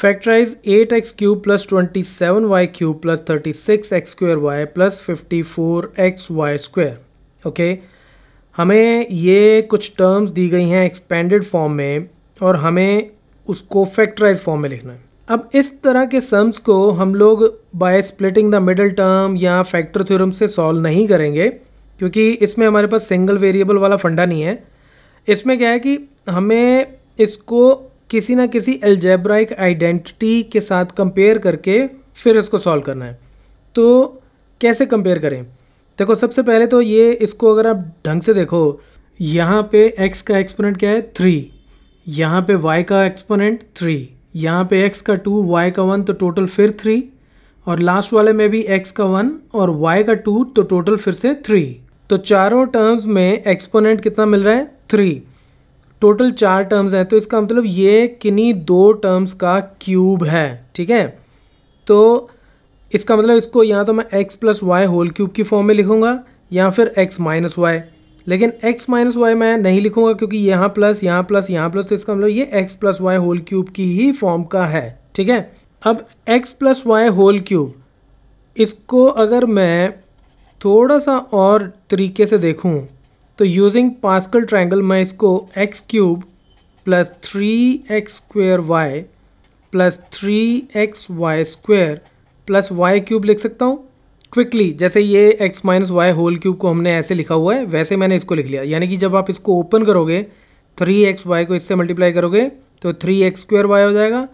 factorise eight X cube plus twenty seven Y cube plus thirty six X square Y plus fifty four X Y square okay हमें ये कुछ terms दी गई हैं expanded form में और हमें उसको फैक्टराइज फॉर्म में लिखना है अब इस तरह के सम्स को हम लोग by splitting the middle term या फैक्टर थ्योरम से सॉल्व नहीं करेंगे क्योंकि इसमें हमारे पास सिंगल वेरिएबल वाला फंडा नहीं है इसमें क्या है कि हमें इसको किसी ना किसी एल्जेब्राइक आइडेंटिटी के साथ कंपेयर करके फिर इसको सॉल्व करना है तो कैसे कंपेयर करें देखो सबसे पहले तो ये इसको अगर आप ढंग से देखो यहाँ पे x का एक्सपोनेंट क्या है थ्री यहाँ पे y का एक्सपोनेंट थ्री यहाँ पे x का टू y का वन तो टोटल फिर थ्री और लास्ट वाले में भी x का वन और y का टू तो टोटल फिर से थ्री तो चारों टर्म्स में एक्सपोनेंट कितना मिल रहा है थ्री टोटल चार टर्म्स हैं तो इसका मतलब ये किन्हीं दो टर्म्स का क्यूब है ठीक है तो इसका मतलब इसको या तो मैं x plus Y whole cube की फॉर्म में लिखूंगा या फिर x माइनस वाई लेकिन x माइनस वाई मैं नहीं लिखूंगा क्योंकि यहाँ प्लस यहाँ प्लस यहाँ प्लस तो इसका मतलब ये x plus Y whole cube की ही फॉर्म का है ठीक है अब x plus Y whole cube इसको अगर मैं थोड़ा सा और तरीके से देखूँ तो यूजिंग पास्कल ट्रायंगल मैं इसको X cube plus three X square Y plus three X Y square plus Y cube लिख सकता हूँ क्विकली जैसे ये X minus Y whole cube को हमने ऐसे लिखा हुआ है वैसे मैंने इसको लिख लिया यानी कि जब आप इसको ओपन करोगे थ्री एक्स वाई को इससे मल्टीप्लाई करोगे तो थ्री एक्स स्क्वेयर वाई हो जाएगा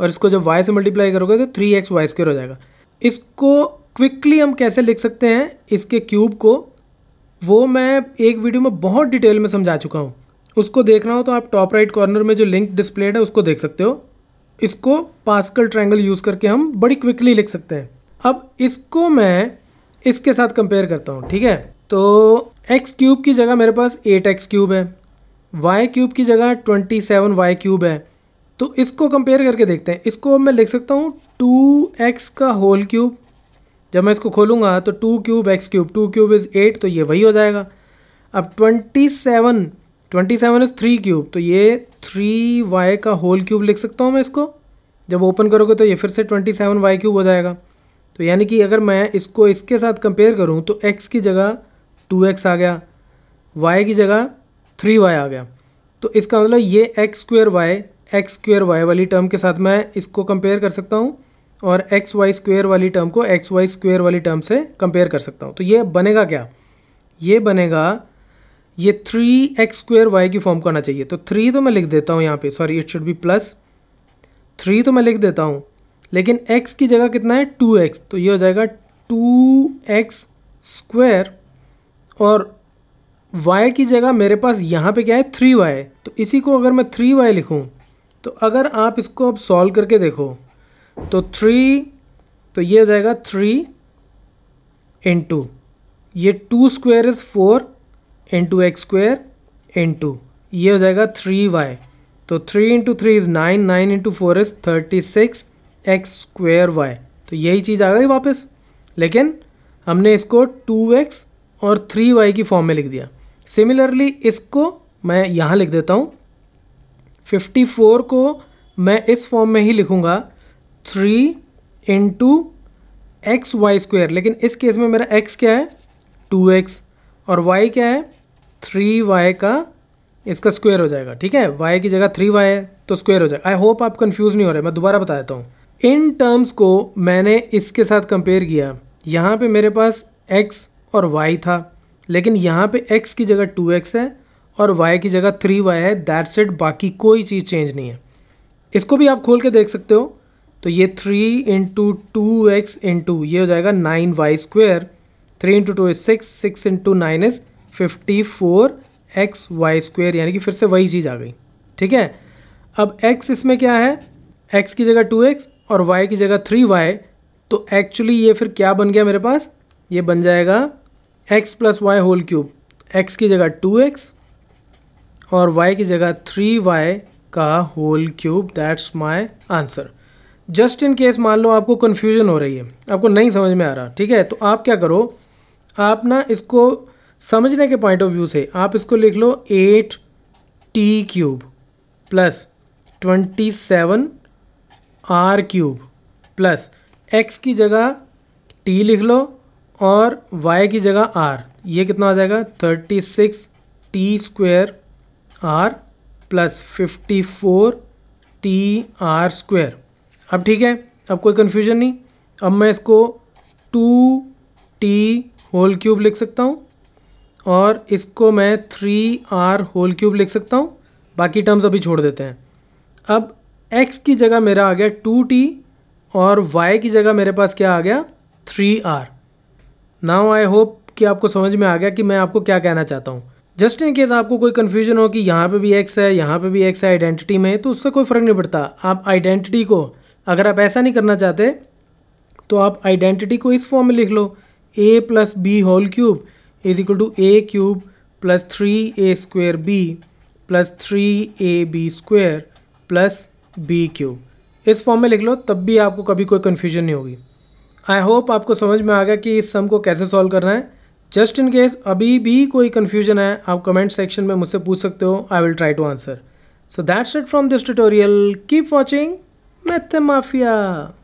और इसको जब वाई से मल्टीप्लाई करोगे तो थ्री एक्स वाई स्क्वेयर हो जाएगा इसको क्विकली हम कैसे लिख सकते हैं इसके क्यूब को वो मैं एक वीडियो में बहुत डिटेल में समझा चुका हूँ उसको देखना हो तो आप टॉप राइट कॉर्नर में जो लिंक डिस्प्लेड है उसको देख सकते हो इसको पास्कल ट्रायंगल यूज़ करके हम बड़ी क्विकली लिख सकते हैं अब इसको मैं इसके साथ कंपेयर करता हूँ ठीक है तो एक्स क्यूब की जगह मेरे पास एट एक्स क्यूब है वाई क्यूब की जगह ट्वेंटी सेवन वाई क्यूब है तो इसको कंपेयर करके देखते हैं इसको मैं लिख सकता हूँ टू एक्स का होल क्यूब जब मैं इसको खोलूँगा तो two cube X cube two cube is eight तो ये वही हो जाएगा अब twenty seven twenty seven is three cube तो ये थ्री वाई का होल क्यूब लिख सकता हूँ मैं इसको जब ओपन करोगे तो ये फिर से ट्वेंटी सेवन वाई क्यूब हो जाएगा तो यानी कि अगर मैं इसको इसके साथ कंपेयर करूँ तो एक्स की जगह टू एक्स आ गया वाई की जगह थ्री वाई आ गया तो इसका मतलब ये X square Y X square Y वाली टर्म के साथ मैं इसको कंपेयर कर सकता हूँ और एक्स वाई स्क्वेयर वाली टर्म को एक्स वाई स्क्वेयर वाली टर्म से कंपेयर कर सकता हूँ तो ये बनेगा क्या ये बनेगा ये थ्री एक्स स्क्वेयर वाई की फॉर्म को आना चाहिए तो थ्री तो मैं लिख देता हूँ यहाँ पे sorry it should be plus three तो मैं लिख देता हूँ लेकिन एक्स की जगह कितना है टू एक्स तो ये हो जाएगा टू एक्स स्क्वेयर और वाई की जगह मेरे पास यहाँ पे क्या है थ्री वाई तो इसी को अगर मैं थ्री वाई लिखूँ तो अगर आप इसको अब सॉल्व करके देखो तो थ्री तो ये हो जाएगा थ्री इन टू ये two square is four in two X square in two ये हो जाएगा थ्री वाई तो three into three is nine nine into four is thirty six X square Y तो यही चीज़ आ गई वापस लेकिन हमने इसको टू एक्स और थ्री वाई की फॉर्म में लिख दिया सिमिलरली इसको मैं यहाँ लिख देता हूँ फिफ्टी फोर को मैं इस फॉर्म में ही लिखूँगा three into X Y square लेकिन इस केस में मेरा एक्स क्या है टू एक्स और वाई क्या है थ्री वाई का इसका स्क्वेयर हो जाएगा ठीक है वाई की जगह थ्री वाई है तो स्क्वेयर हो जाएगा आई होप आप कन्फ्यूज़ नहीं हो रहे मैं दोबारा बता देता हूँ इन टर्म्स को मैंने इसके साथ कंपेयर किया यहाँ पे मेरे पास x और y था लेकिन यहाँ पे x की जगह 2x है और y की जगह 3y है दैट्स इट बाकी कोई चीज़ चेंज नहीं है इसको भी आप खोल के देख सकते हो तो ये three into two X into ये हो जाएगा nine Y square three into two is six six into nine is fifty four X Y square यानी कि फिर से वही चीज़ आ गई ठीक है अब एक्स इसमें क्या है एक्स की जगह टू एक्स और वाई की जगह थ्री वाई तो एक्चुअली ये फिर क्या बन गया मेरे पास ये बन जाएगा X plus Y whole cube X की जगह टू एक्स और वाई की जगह थ्री वाई का whole cube that's my answer just in case मान लो आपको कन्फ्यूजन हो रही है आपको नहीं समझ में आ रहा ठीक है तो आप क्या करो आप ना इसको समझने के पॉइंट ऑफ व्यू से आप इसको लिख लो eight T cube plus twenty seven R cube plus X की जगह टी लिख लो और वाई की जगह आर ये कितना आ जाएगा thirty six T square R plus fifty four T R square अब ठीक है अब कोई कन्फ्यूजन नहीं अब मैं इसको टू टी होल क्यूब लिख सकता हूँ और इसको मैं थ्री आर होल क्यूब लिख सकता हूँ बाकी टर्म्स अभी छोड़ देते हैं अब एक्स की जगह मेरा आ गया टू टी और वाई की जगह मेरे पास क्या आ गया three R now I hope कि आपको समझ में आ गया कि मैं आपको क्या कहना चाहता हूँ जस्ट इन केस आपको कोई कन्फ्यूजन हो कि यहाँ पे भी एक्स है यहाँ पे भी एक्स है आइडेंटिटी में तो उससे कोई फ़र्क नहीं पड़ता आप आइडेंटिटी को अगर आप ऐसा नहीं करना चाहते तो आप आइडेंटिटी को इस फॉर्म में लिख लो A plus B whole cube is equal to A cube plus three A square B plus three A B square plus B cube इस फॉर्म में लिख लो तब भी आपको कभी कोई कन्फ्यूजन नहीं होगी आई होप आपको समझ में आ गया कि इस सम को कैसे सॉल्व करना है जस्ट इन केस अभी भी कोई कन्फ्यूजन है आप कमेंट सेक्शन में मुझसे पूछ सकते हो I will try to answer so that's it from this tutorial keep watching Meta